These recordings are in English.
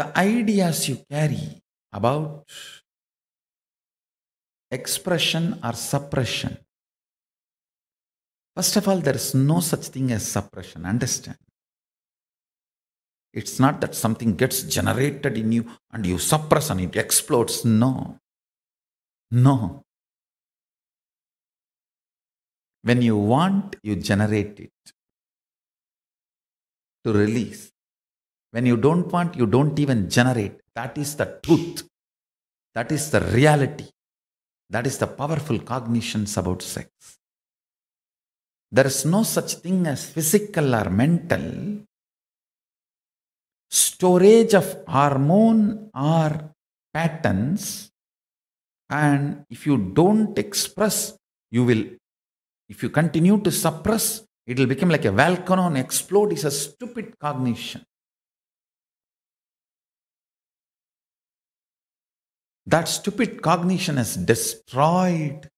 the ideas you carry about expression or suppression. First of all, there is no such thing as suppression, understand? It's not that something gets generated in you and you suppress and it explodes. No. No. When you want, you generate it to release. When you don't want, you don't even generate. That is the truth. That is the reality. That is the powerful cognitions about sex. There is no such thing as physical or mental storage of hormone or patterns. And if you don't express, you will, if you continue to suppress, it will become like a volcano and explode. It's a stupid cognition. That stupid cognition has destroyed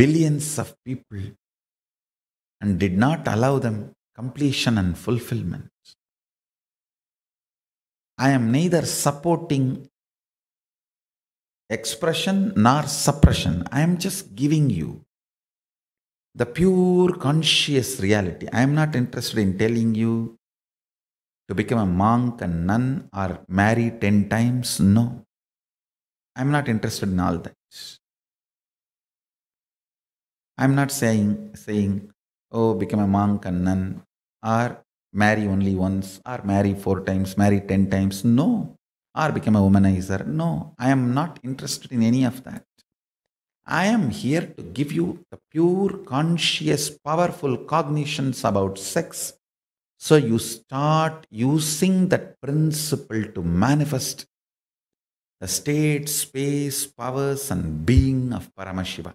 billions of people and did not allow them completion and fulfillment. I am neither supporting expression nor suppression. I am just giving you the pure conscious reality. I am not interested in telling you to become a monk, a nun, or marry 10 times. No. I'm not interested in all that. I'm not saying, saying, oh, become a monk, a nun, or marry only once, or marry four times, marry 10 times. No. Or become a womanizer. No. I am not interested in any of that. I am here to give you the pure, conscious, powerful cognitions about sex, so you start using that principle to manifest the state, space, powers, and being of Paramashiva.